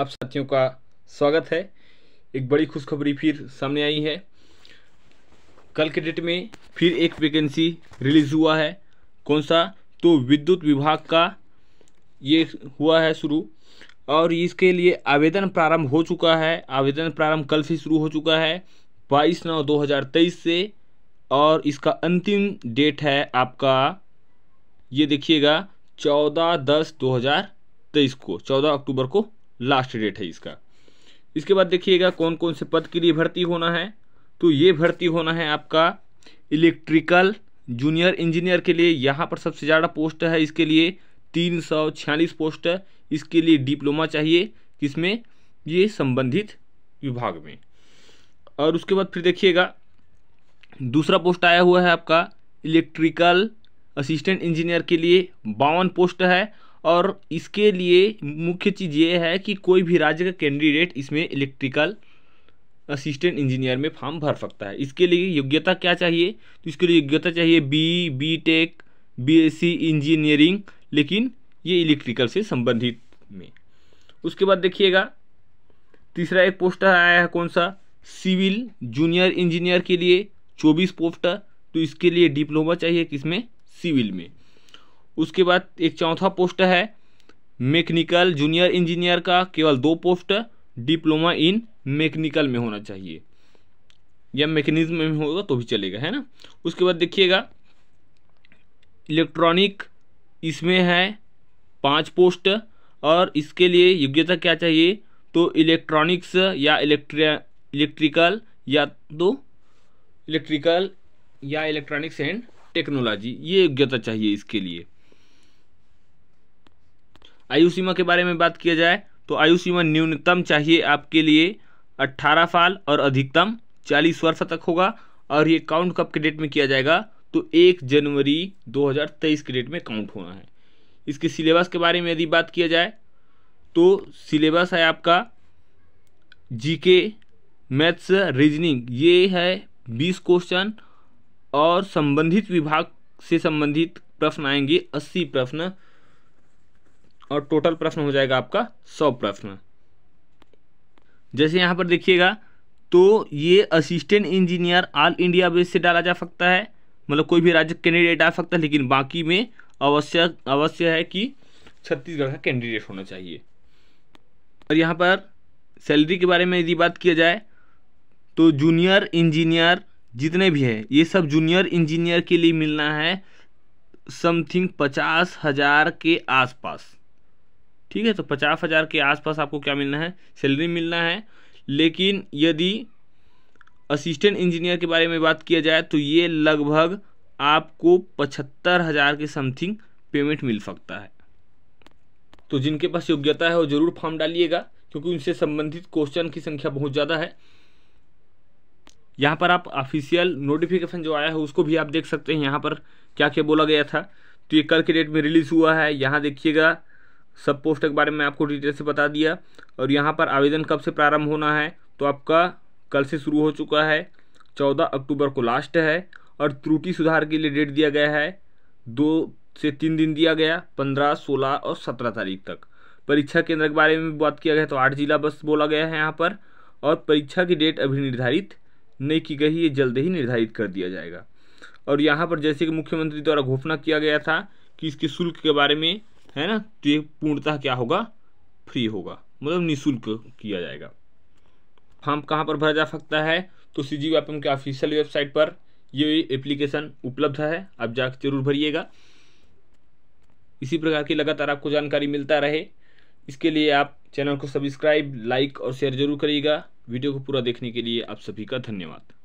आप साथियों का स्वागत है एक बड़ी खुशखबरी फिर सामने आई है कल के डेट में फिर एक वैकेंसी रिलीज़ हुआ है कौन सा तो विद्युत विभाग का ये हुआ है शुरू और इसके लिए आवेदन प्रारंभ हो चुका है आवेदन प्रारंभ कल से शुरू हो चुका है बाईस नौ दो हज़ार तेईस से और इसका अंतिम डेट है आपका ये देखिएगा चौदह दस दो हज़ार तेईस को चौदह अक्टूबर को लास्ट डेट है इसका इसके बाद देखिएगा कौन कौन से पद के लिए भर्ती होना है तो ये भर्ती होना है आपका इलेक्ट्रिकल जूनियर इंजीनियर के लिए यहाँ पर सबसे ज़्यादा पोस्ट है इसके लिए तीन सौ छियालीस पोस्ट इसके लिए डिप्लोमा चाहिए किसमें ये संबंधित विभाग में और उसके बाद फिर देखिएगा दूसरा पोस्ट आया हुआ है आपका इलेक्ट्रिकल असिस्टेंट इंजीनियर के लिए बावन पोस्ट है और इसके लिए मुख्य चीज़ ये है कि कोई भी राज्य का कैंडिडेट इसमें इलेक्ट्रिकल असिस्टेंट इंजीनियर में फॉर्म भर सकता है इसके लिए योग्यता क्या चाहिए तो इसके लिए योग्यता चाहिए B B tech B engineering लेकिन ये इलेक्ट्रिकल से संबंधित में उसके बाद देखिएगा तीसरा एक पोस्ट आया है कौन सा सिविल जूनियर इंजीनियर के लिए चौबीस पोस्ट तो इसके लिए डिप्लोमा चाहिए किसमें सिविल में उसके बाद एक चौथा पोस्ट है मैकेनिकल जूनियर इंजीनियर का केवल दो पोस्ट डिप्लोमा इन मैकेनिकल में होना चाहिए या मैकेनिज्म में होगा तो भी चलेगा है ना उसके बाद देखिएगा इलेक्ट्रॉनिक इसमें है पांच पोस्ट और इसके लिए योग्यता क्या चाहिए तो इलेक्ट्रॉनिक्स या इलेक्ट्रिया इलेक्ट्रिकल या तो इलेक्ट्रिकल या इलेक्ट्रॉनिक्स एंड टेक्नोलॉजी ये योग्यता चाहिए इसके लिए आयु सीमा के बारे में बात किया जाए तो आयु सीमा न्यूनतम चाहिए आपके लिए अट्ठारह साल और अधिकतम चालीस वर्ष तक होगा और ये काउंट कब के डेट में किया जाएगा तो एक जनवरी 2023 के डेट में काउंट होना है इसके सिलेबस के बारे में यदि बात किया जाए तो सिलेबस है आपका जीके मैथ्स रीजनिंग ये है बीस क्वेश्चन और संबंधित विभाग से संबंधित प्रश्न आएंगे अस्सी प्रश्न और टोटल प्रश्न हो जाएगा आपका सौ प्रश्न जैसे यहाँ पर देखिएगा तो ये assistant engineer all India base से डाला जा सकता है मतलब कोई भी राज्य कैंडिडेट आ सकता है लेकिन बाकी में अवश्य अवश्य है कि छत्तीसगढ़ का कैंडिडेट होना चाहिए और यहाँ पर सैलरी के बारे में यदि बात किया जाए तो जूनियर इंजीनियर जितने भी हैं ये सब जूनियर इंजीनियर के लिए मिलना है समथिंग पचास हज़ार के आसपास ठीक है तो पचास हज़ार के आसपास आपको क्या मिलना है सैलरी मिलना है लेकिन यदि असिस्टेंट इंजीनियर के बारे में बात किया जाए तो ये लगभग आपको पचहत्तर हज़ार के समथिंग पेमेंट मिल सकता है तो जिनके पास योग्यता है वो ज़रूर फॉर्म डालिएगा क्योंकि उनसे संबंधित क्वेश्चन की संख्या बहुत ज़्यादा है यहाँ पर आप ऑफिशियल नोटिफिकेशन जो आया है उसको भी आप देख सकते हैं यहाँ पर क्या क्या बोला गया था तो ये कल के डेट में रिलीज़ हुआ है यहाँ देखिएगा सब पोस्ट के बारे में आपको डिटेल से बता दिया और यहाँ पर आवेदन कब से प्रारंभ होना है तो आपका कल से शुरू हो चुका है चौदह अक्टूबर को लास्ट है और त्रुटि सुधार के लिए डेट दिया गया है दो से तीन दिन दिया गया पंद्रह सोलह और सत्रह तारीख तक परीक्षा केंद्र के बारे में भी बात किया गया तो आठ जिला बस बोला गया है यहाँ पर और परीक्षा की डेट अभी निर्धारित नहीं की गई ये जल्द ही निर्धारित कर दिया जाएगा और यहाँ पर जैसे कि मुख्यमंत्री द्वारा घोषणा किया गया था कि इसके शुल्क के बारे में है ना तो ये पूर्णतः क्या होगा फ्री होगा मतलब निःशुल्क किया जाएगा फॉर्म कहाँ पर भरा जा सकता है तो सी जी के ऑफिशियल वेबसाइट पर ये एप्लीकेशन उपलब्ध है आप जाकर जरूर भरिएगा इसी प्रकार की लगातार आपको जानकारी मिलता रहे इसके लिए आप चैनल को सब्सक्राइब लाइक और शेयर जरूर करिएगा वीडियो को पूरा देखने के लिए आप सभी का धन्यवाद